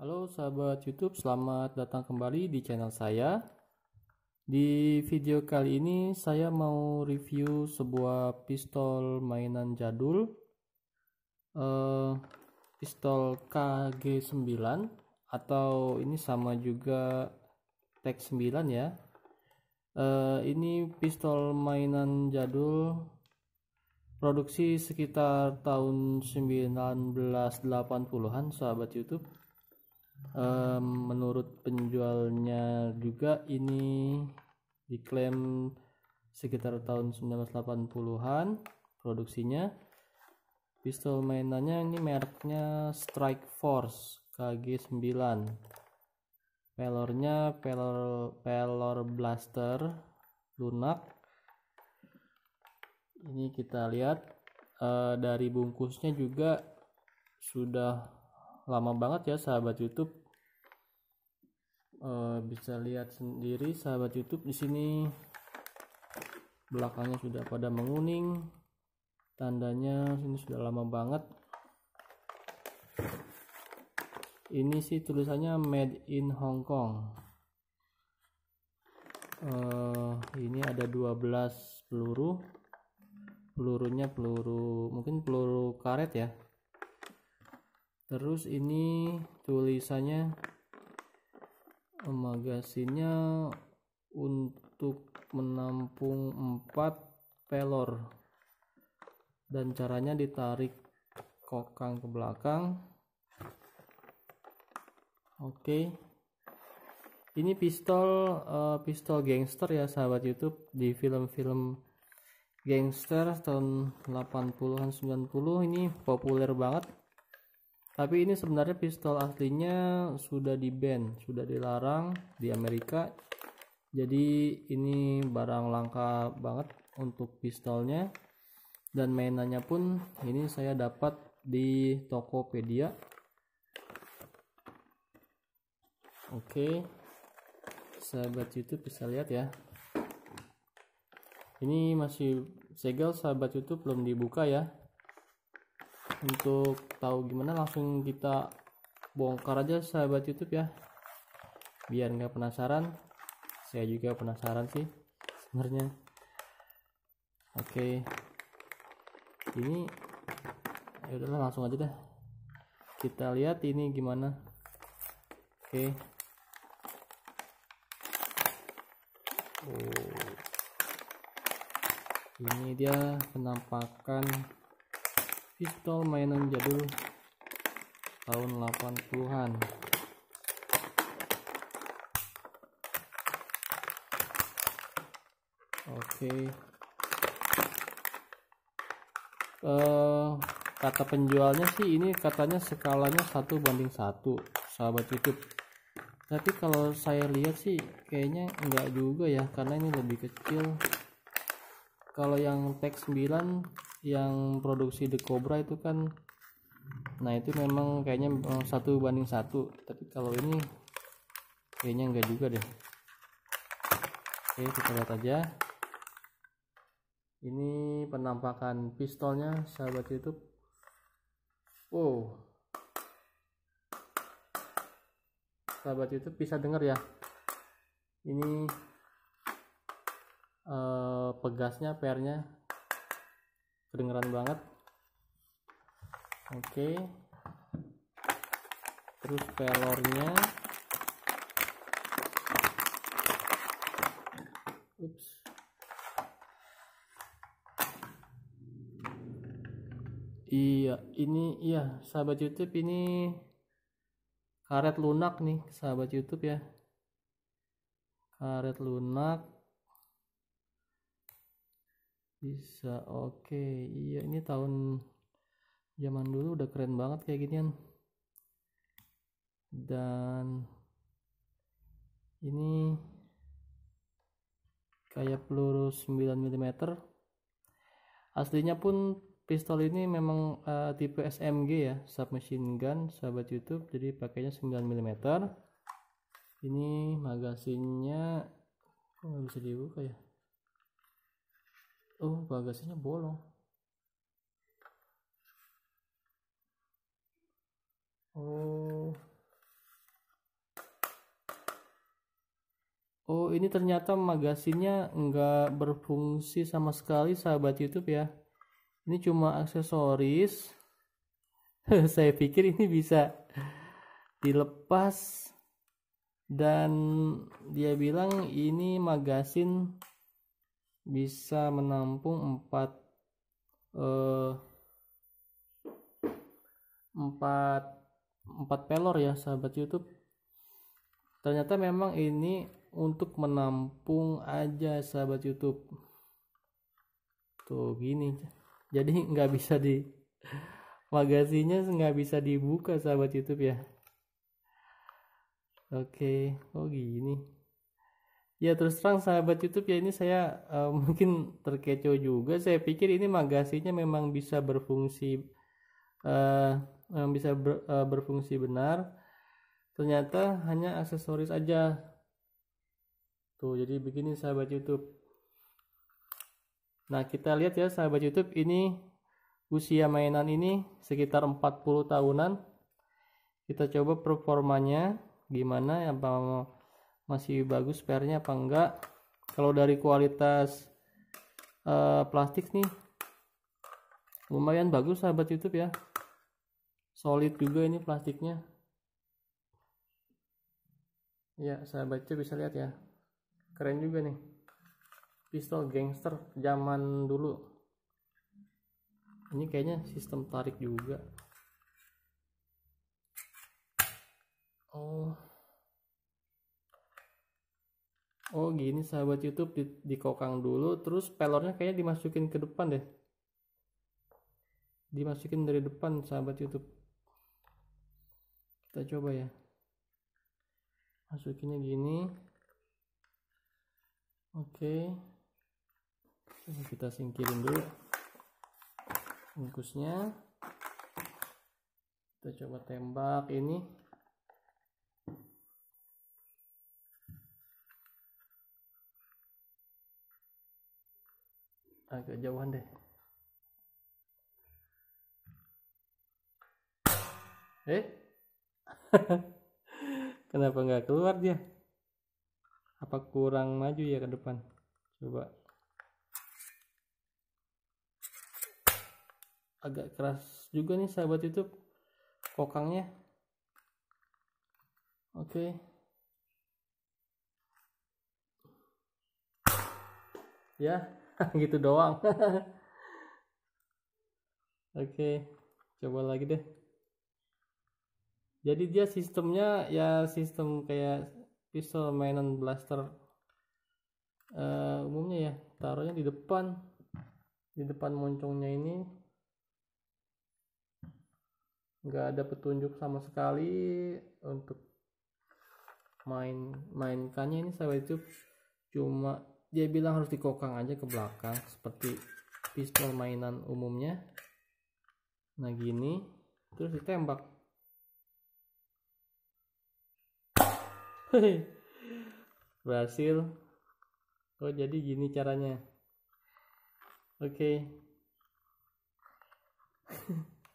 Halo sahabat YouTube, selamat datang kembali di channel saya. Di video kali ini saya mau review sebuah pistol mainan jadul uh, pistol KG9 atau ini sama juga Tek 9 ya. Uh, ini pistol mainan jadul produksi sekitar tahun 1980-an sahabat YouTube um, menurut penjualnya juga ini diklaim sekitar tahun 1980-an produksinya pistol mainannya ini mereknya Strike Force KG9 pelornya pelor pelor blaster lunak ini kita lihat uh, dari bungkusnya juga sudah lama banget ya sahabat YouTube e, bisa lihat sendiri sahabat YouTube di sini belakangnya sudah pada menguning tandanya ini sudah lama banget ini sih tulisannya made in Hong Kong uh, ini ada 12 peluru pelurunya peluru mungkin peluru karet ya terus ini tulisannya magasinnya untuk menampung 4 pelor dan caranya ditarik kokang ke belakang oke ini pistol uh, pistol gangster ya sahabat youtube di film-film gangster tahun 80-an 90 ini populer banget tapi ini sebenarnya pistol aslinya sudah di ban sudah dilarang di Amerika jadi ini barang langka banget untuk pistolnya dan mainannya pun ini saya dapat di Tokopedia oke sahabat YouTube bisa lihat ya ini masih segel sahabat YouTube belum dibuka ya untuk tahu gimana langsung kita bongkar aja sahabat YouTube ya biar nggak penasaran saya juga penasaran sih sebenarnya oke ini ya udahlah langsung aja deh. kita lihat ini gimana oke oh. ini dia penampakan pistol mainan jadul tahun 80-an oke okay. uh, eh, kata penjualnya sih ini katanya skalanya satu banding satu sahabat youtube tapi kalau saya lihat sih kayaknya enggak juga ya karena ini lebih kecil kalau yang tag 9 yang produksi The Cobra itu kan nah itu memang kayaknya eh, satu banding satu tapi kalau ini kayaknya enggak juga deh oke kita lihat aja ini penampakan pistolnya sahabat youtube wow sahabat youtube bisa dengar ya ini eh, pegasnya pernya kedengeran banget oke okay. terus pelornya ups iya ini iya sahabat youtube ini karet lunak nih sahabat youtube ya karet lunak bisa oke okay. iya ini tahun zaman dulu udah keren banget kayak ginian dan ini kayak peluru 9 mm aslinya pun pistol ini memang uh, tipe SMG ya submachine gun sahabat YouTube jadi pakainya 9 mm ini magasinnya kok nggak bisa dibuka ya oh bagasinya bolong oh oh ini ternyata magasinnya nggak berfungsi sama sekali sahabat YouTube ya ini cuma aksesoris saya pikir ini bisa dilepas dan dia bilang ini magasin bisa menampung 4 eh, 4 4 pelor ya sahabat YouTube. Ternyata memang ini untuk menampung aja sahabat YouTube. Tuh gini. Jadi nggak bisa di magasinya nggak bisa dibuka sahabat YouTube ya. Oke, okay. oh gini. Ya terus terang sahabat YouTube ya ini saya uh, mungkin terkecoh juga. Saya pikir ini magasinya memang bisa berfungsi uh, memang bisa ber, uh, berfungsi benar. Ternyata hanya aksesoris aja. Tuh, jadi begini sahabat YouTube. Nah, kita lihat ya sahabat YouTube ini usia mainan ini sekitar 40 tahunan. Kita coba performanya gimana yang mau masih bagus spare nya apa enggak kalau dari kualitas uh, plastik nih lumayan bagus sahabat YouTube ya solid juga ini plastiknya ya sahabat YouTube bisa lihat ya keren juga nih pistol gangster zaman dulu ini kayaknya sistem tarik juga oh Oh gini sahabat YouTube di, kokang dulu, terus pelornya kayaknya dimasukin ke depan deh. Dimasukin dari depan sahabat YouTube. Kita coba ya. Masukinnya gini. Oke. Okay. kita singkirin dulu bungkusnya. Kita coba tembak ini. agak jauhan deh eh kenapa nggak keluar dia apa kurang maju ya ke depan coba agak keras juga nih sahabat YouTube kokangnya oke okay. ya gitu doang oke coba lagi deh jadi dia sistemnya ya sistem kayak pistol mainan blaster uh, umumnya ya taruhnya di depan di depan moncongnya ini nggak ada petunjuk sama sekali untuk main mainkannya ini saya itu cuma dia bilang harus dikokang aja ke belakang seperti pistol mainan umumnya nah gini terus ditembak berhasil oh jadi gini caranya oke okay.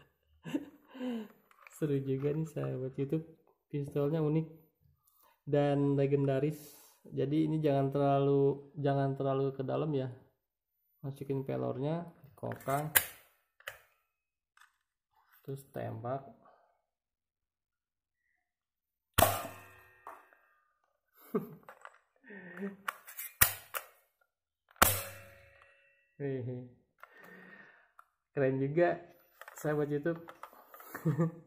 seru juga nih saya buat youtube pistolnya unik dan legendaris jadi ini jangan terlalu jangan terlalu ke dalam ya masukin pelornya kokang terus tembak keren juga saya buat YouTube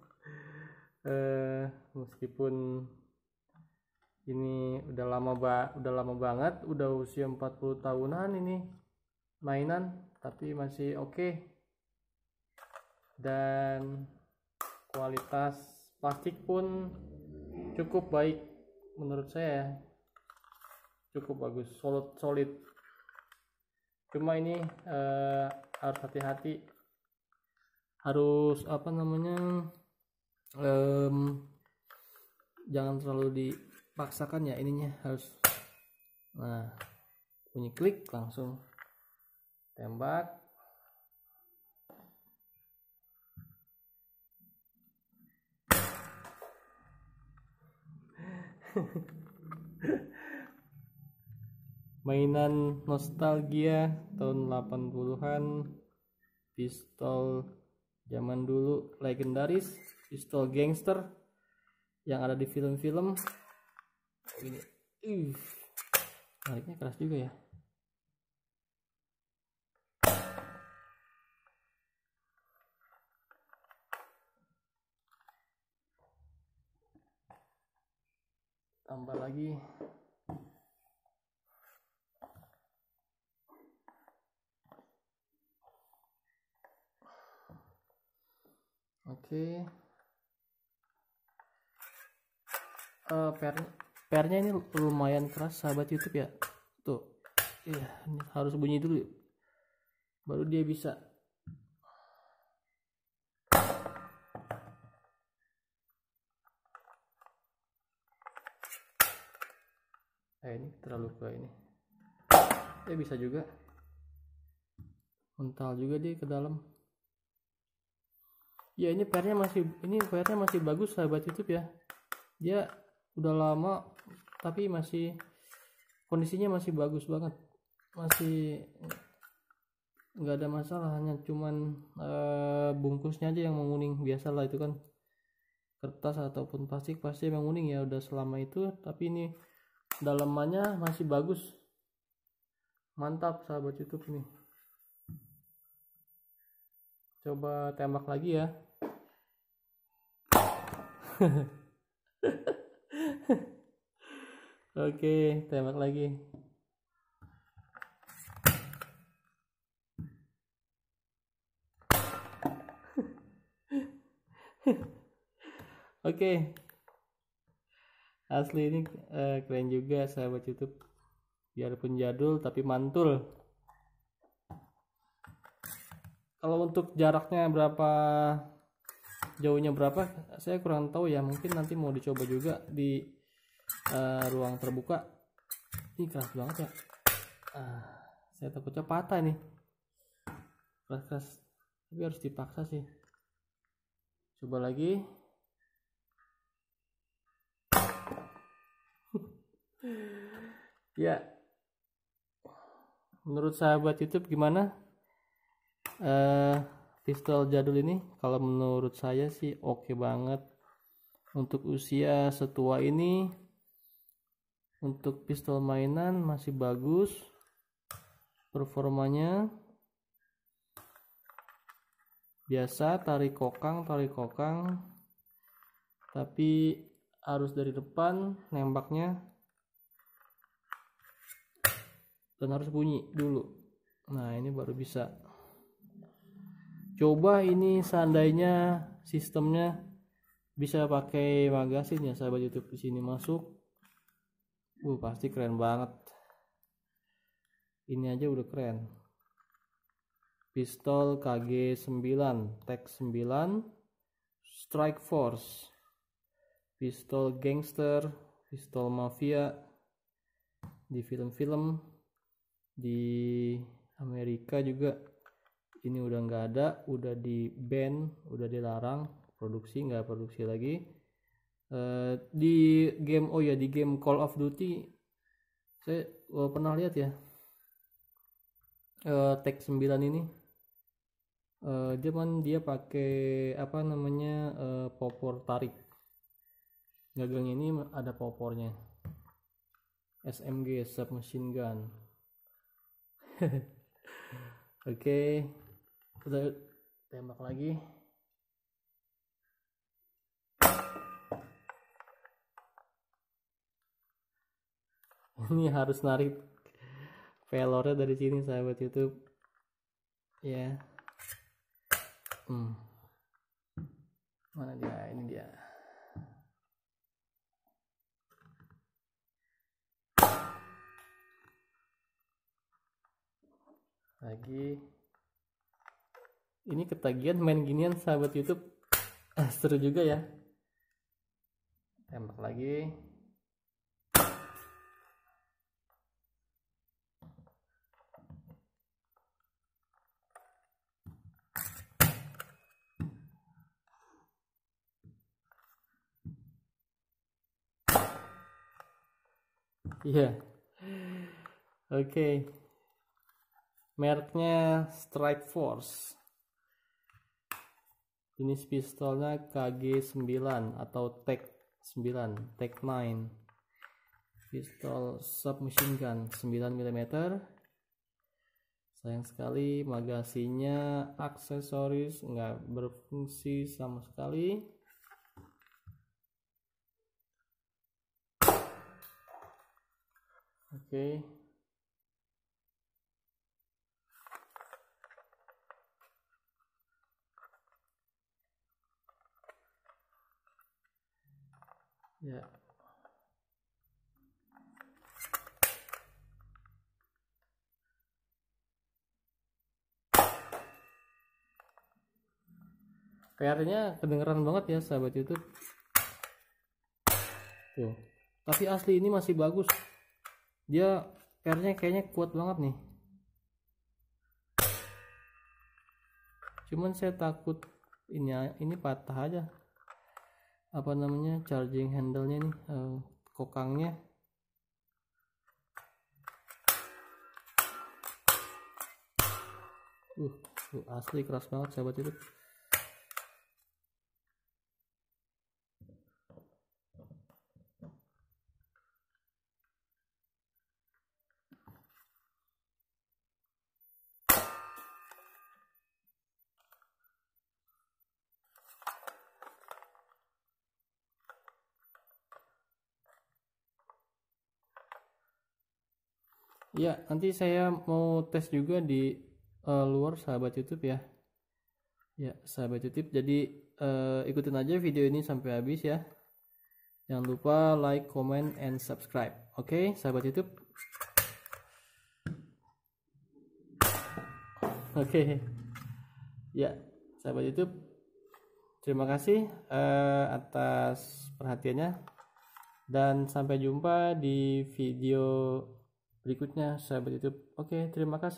eh, meskipun ini udah lama ba udah lama banget udah usia 40 tahunan ini mainan tapi masih oke okay. dan kualitas plastik pun cukup baik menurut saya ya. cukup bagus solid solid cuma ini eh, harus hati-hati harus apa namanya eh, jangan terlalu di paksakan ya ininya harus nah bunyi klik langsung tembak mainan nostalgia tahun 80-an pistol zaman dulu legendaris pistol gangster yang ada di film-film ini uh. keras juga ya tambah lagi oke okay. uh, eh, per PR-nya ini lumayan keras sahabat YouTube ya. Tuh. Iya, harus bunyi dulu. Ya. Baru dia bisa eh ini terlalu ke ini dia bisa juga mental juga dia ke dalam ya ini pernya masih ini pernya masih bagus sahabat youtube ya dia udah lama tapi masih kondisinya masih bagus banget masih nggak ada masalah hanya cuman e, bungkusnya aja yang menguning biasalah itu kan kertas ataupun plastik pasti menguning ya udah selama itu tapi ini dalamannya masih bagus mantap sahabat youtube ini coba tembak lagi ya Oke, tembak lagi. Oke. Asli ini uh, keren juga sahabat YouTube. Biarpun jadul tapi mantul. Kalau untuk jaraknya berapa jauhnya berapa saya kurang tahu ya mungkin nanti mau dicoba juga di Eh, ruang terbuka ini keras banget ya ah, saya takutnya patah nih keras keras tapi harus dipaksa sih coba lagi ya menurut sahabat YouTube gimana uh, pistol jadul ini kalau menurut saya sih oke okay banget untuk usia setua ini untuk pistol mainan masih bagus performanya biasa tarik kokang tarik kokang tapi harus dari depan nembaknya dan harus bunyi dulu nah ini baru bisa coba ini seandainya sistemnya bisa pakai magasin ya sahabat YouTube di sini masuk uh pasti keren banget ini aja udah keren pistol KG 9 Tech 9 Strike Force pistol gangster pistol mafia di film-film di Amerika juga ini udah nggak ada udah di ban udah dilarang produksi nggak produksi lagi Eh, di game oh ya di game Call of Duty saya oh, pernah lihat ya uh, tag 9 ini uh, eh, dia kan dia pakai apa namanya uh, popor tarik gagang ini ada popornya SMG submachine gun oke okay. udah tembak lagi ini harus narik velornya dari sini sahabat YouTube ya hmm. mana dia ini dia lagi ini ketagihan main ginian sahabat YouTube seru juga ya tembak lagi Iya. Oke. Okay. Merknya Strike Force. Jenis pistolnya KG9 atau Tech 9, Tech 9. Pistol submachine gun 9 mm. Sayang sekali magasinya aksesoris nggak berfungsi sama sekali. okay. ya yeah. kedengeran banget ya sahabat YouTube. Tuh. Tapi asli ini masih bagus dia airnya kayaknya kuat banget nih cuman saya takut ini ini patah aja apa namanya charging handle nya nih eh, kokangnya uh, uh asli keras banget sahabat itu Ya nanti saya mau tes juga di uh, luar sahabat YouTube ya. Ya, sahabat YouTube. Jadi uh, ikutin aja video ini sampai habis ya. Jangan lupa like, comment, and subscribe. Oke, okay, sahabat YouTube. Oke. Okay. Ya, sahabat YouTube. Terima kasih uh, atas perhatiannya dan sampai jumpa di video Berikutnya sahabat YouTube. Oke, terima kasih.